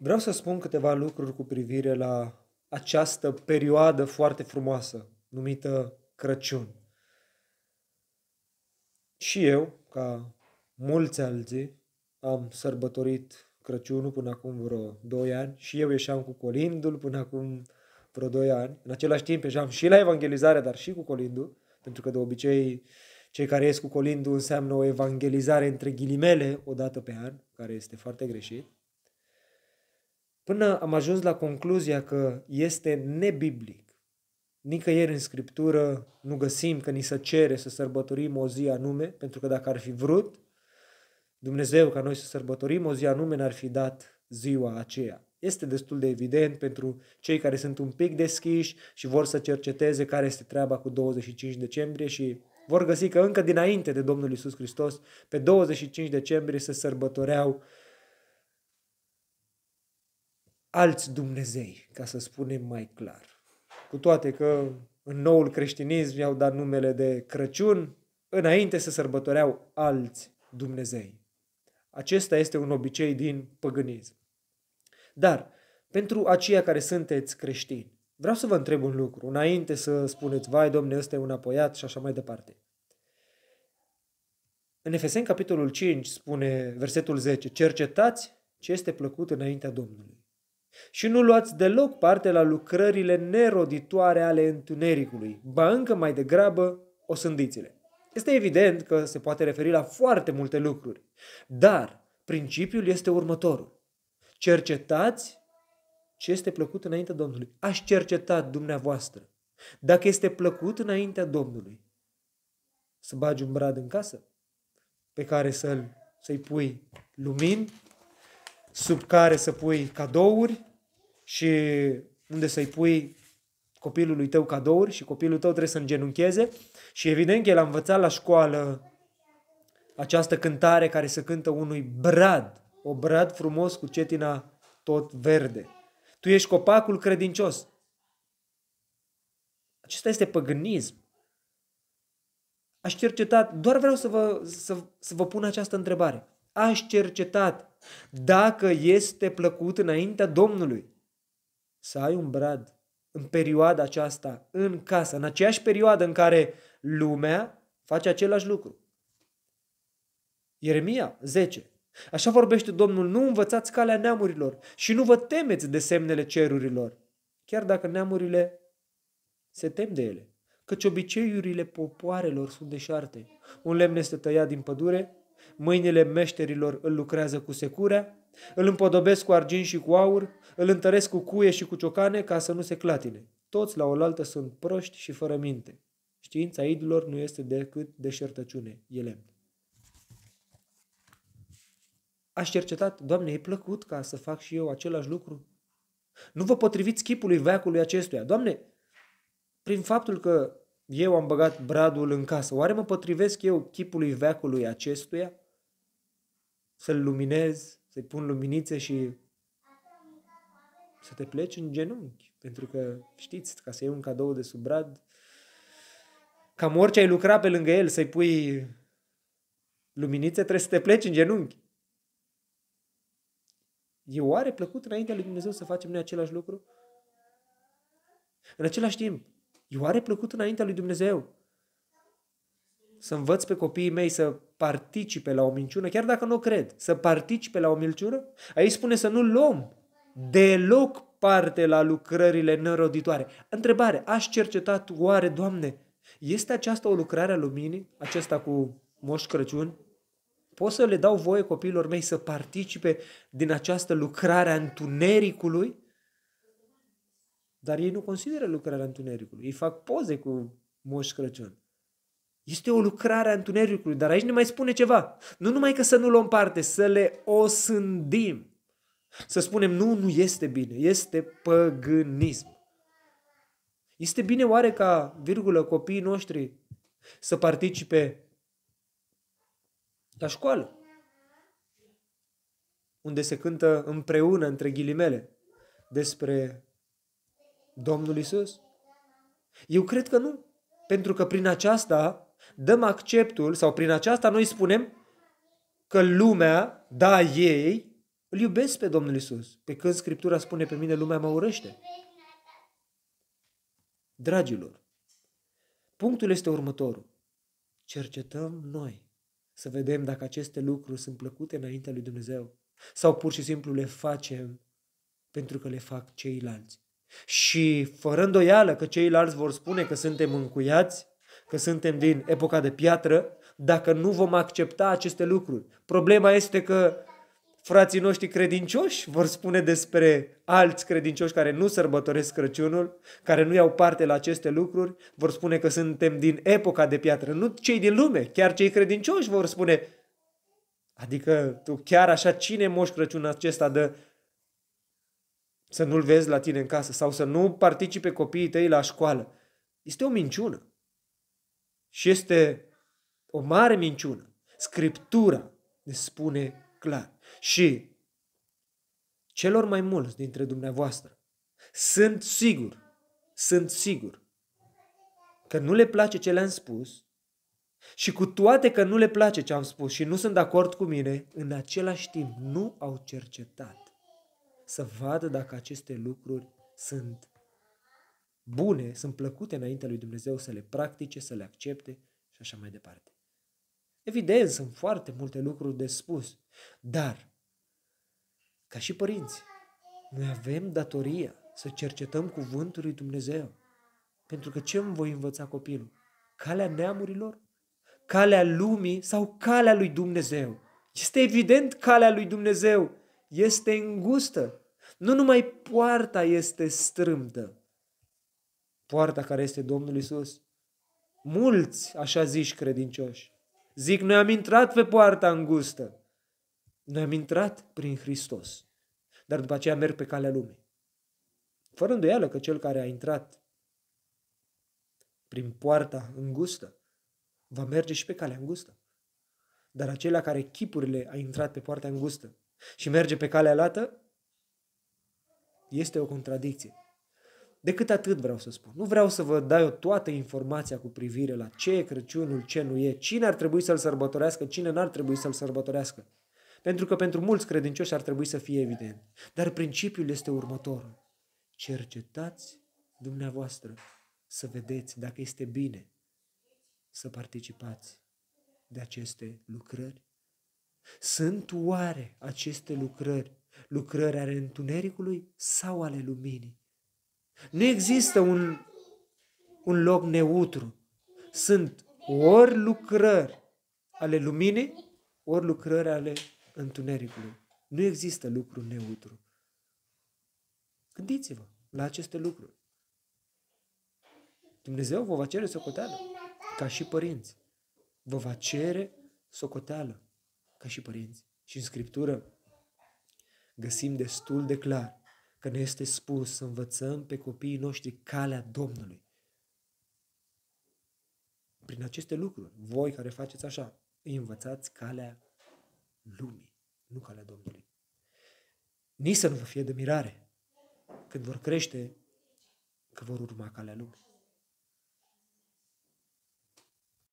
Vreau să spun câteva lucruri cu privire la această perioadă foarte frumoasă, numită Crăciun. Și eu, ca mulți alții, am sărbătorit Crăciunul până acum vreo 2 ani și eu ieșeam cu colindul până acum vreo 2 ani. În același timp ieșeam și la evangelizare, dar și cu colindul, pentru că de obicei cei care ies cu colindul înseamnă o evangelizare între ghilimele o dată pe an, care este foarte greșit. Până am ajuns la concluzia că este nebiblic. Nicăieri în Scriptură nu găsim că ni se cere să sărbătorim o zi anume, pentru că dacă ar fi vrut Dumnezeu ca noi să sărbătorim o zi anume, n-ar fi dat ziua aceea. Este destul de evident pentru cei care sunt un pic deschiși și vor să cerceteze care este treaba cu 25 decembrie și vor găsi că încă dinainte de Domnul Isus Hristos, pe 25 decembrie se sărbătoreau uh, alți Dumnezei, ca să spunem mai clar. Cu toate că în noul creștinism i-au dat numele de Crăciun, înainte să sărbătoreau alți Dumnezei. Acesta este un obicei din păgânism. Dar, pentru aceia care sunteți creștini, vreau să vă întreb un lucru, înainte să spuneți, vai, domne, ăsta e un apoiat și așa mai departe. În Efeseni, capitolul 5, spune versetul 10, cercetați ce este plăcut înaintea Domnului și nu luați deloc parte la lucrările neroditoare ale întunericului, ba încă mai degrabă sândițile. Este evident că se poate referi la foarte multe lucruri, dar principiul este următorul. Cercetați ce este plăcut înaintea Domnului. Aș cerceta dumneavoastră. Dacă este plăcut înaintea Domnului, să bagi un brad în casă pe care să-l, să-i pui lumini, sub care să pui cadouri, și unde să-i pui copilului tău cadouri și copilul tău trebuie să îngenuncheze și evident că el a învățat la școală această cântare care se cântă unui brad, o brad frumos cu cetina tot verde. Tu ești copacul credincios. Acesta este păgânism. Aș cercetat, doar vreau să vă, să, să vă pun această întrebare. Aș cercetat dacă este plăcut înaintea Domnului să ai un brad în perioada aceasta, în casă, în aceeași perioadă în care lumea face același lucru. Ieremia 10. Așa vorbește Domnul, nu învățați calea neamurilor și nu vă temeți de semnele cerurilor, chiar dacă neamurile se tem de ele, căci obiceiurile popoarelor sunt deșarte. Un lemn este tăiat din pădure mâinile meșterilor îl lucrează cu securea, îl împodobesc cu argint și cu aur, îl întăresc cu cuie și cu ciocane ca să nu se clatine. Toți la oaltă sunt proști și fără minte. Știința idilor nu este decât deșertăciune, e lemn. Aș cercetat, Doamne, e plăcut ca să fac și eu același lucru? Nu vă potriviți chipului veacului acestuia. Doamne, prin faptul că eu am băgat bradul în casă. Oare mă potrivesc eu chipului veacului acestuia? Să-l luminez, să-i pun luminițe și să te pleci în genunchi. Pentru că, știți, ca să iei un cadou de sub brad, cam orice ai lucra pe lângă el, să-i pui luminițe, trebuie să te pleci în genunchi. E oare plăcut înaintea lui Dumnezeu să facem noi același lucru? În același timp, E oare plăcut înaintea lui Dumnezeu? Să învăț pe copiii mei să participe la o minciună, chiar dacă nu cred, să participe la o minciună? Aici spune să nu luăm deloc parte la lucrările neroditoare. Întrebare, aș cercetat oare, Doamne, este aceasta o lucrare a luminii, aceasta cu Moș Crăciun? Pot să le dau voie copiilor mei să participe din această lucrare a întunericului? Dar ei nu consideră lucrarea întunericului. Ei fac poze cu Moș Crăciun. Este o lucrare a întunericului, dar aici ne mai spune ceva. Nu numai că să nu luăm parte, să le osândim. Să spunem, nu, nu este bine, este păgânism. Este bine oare ca, virgulă, copiii noștri să participe la școală, unde se cântă împreună, între ghilimele, despre Domnul Isus? Eu cred că nu. Pentru că prin aceasta dăm acceptul sau prin aceasta noi spunem că lumea, da ei, îl iubesc pe Domnul Isus. Pe când Scriptura spune pe mine, lumea mă urăște. Dragilor, punctul este următorul. Cercetăm noi să vedem dacă aceste lucruri sunt plăcute înaintea lui Dumnezeu sau pur și simplu le facem pentru că le fac ceilalți. Și fără îndoială că ceilalți vor spune că suntem încuiați, că suntem din epoca de piatră, dacă nu vom accepta aceste lucruri. Problema este că frații noștri credincioși vor spune despre alți credincioși care nu sărbătoresc Crăciunul, care nu iau parte la aceste lucruri, vor spune că suntem din epoca de piatră. Nu cei din lume, chiar cei credincioși vor spune Adică tu chiar așa cine moș Crăciun acesta de? să nu-l vezi la tine în casă sau să nu participe copiii tăi la școală. Este o minciună. Și este o mare minciună. Scriptura ne spune clar. Și celor mai mulți dintre dumneavoastră sunt sigur, sunt sigur că nu le place ce le-am spus și cu toate că nu le place ce am spus și nu sunt de acord cu mine, în același timp nu au cercetat să vadă dacă aceste lucruri sunt bune, sunt plăcute înaintea lui Dumnezeu, să le practice, să le accepte și așa mai departe. Evident, sunt foarte multe lucruri de spus, dar, ca și părinți, noi avem datoria să cercetăm cuvântul lui Dumnezeu. Pentru că ce îmi voi învăța copilul? Calea neamurilor? Calea lumii sau calea lui Dumnezeu? Este evident calea lui Dumnezeu este îngustă. Nu numai poarta este strâmtă, poarta care este Domnul Isus. Mulți așa zici credincioși. Zic, noi am intrat pe poarta îngustă. Noi am intrat prin Hristos, dar după aceea merg pe calea lumii. Fără îndoială că cel care a intrat prin poarta îngustă va merge și pe calea îngustă. Dar acelea care chipurile a intrat pe poarta îngustă și merge pe calea lată, este o contradicție. Decât atât vreau să spun. Nu vreau să vă dau eu toată informația cu privire la ce e Crăciunul, ce nu e, cine ar trebui să-l sărbătorească, cine n-ar trebui să-l sărbătorească. Pentru că pentru mulți credincioși ar trebui să fie evident. Dar principiul este următorul. Cercetați dumneavoastră să vedeți dacă este bine să participați de aceste lucrări sunt oare aceste lucrări lucrări ale întunericului sau ale luminii? Nu există un, un loc neutru. Sunt ori lucrări ale luminii, ori lucrări ale întunericului. Nu există lucru neutru. Gândiți-vă la aceste lucruri. Dumnezeu vă va cere socoteală, ca și părinți. Vă va cere socoteală ca și părinți. Și în Scriptură găsim destul de clar că ne este spus să învățăm pe copiii noștri calea Domnului. Prin aceste lucruri, voi care faceți așa, îi învățați calea lumii, nu calea Domnului. Nici să nu vă fie de mirare când vor crește că vor urma calea lumii.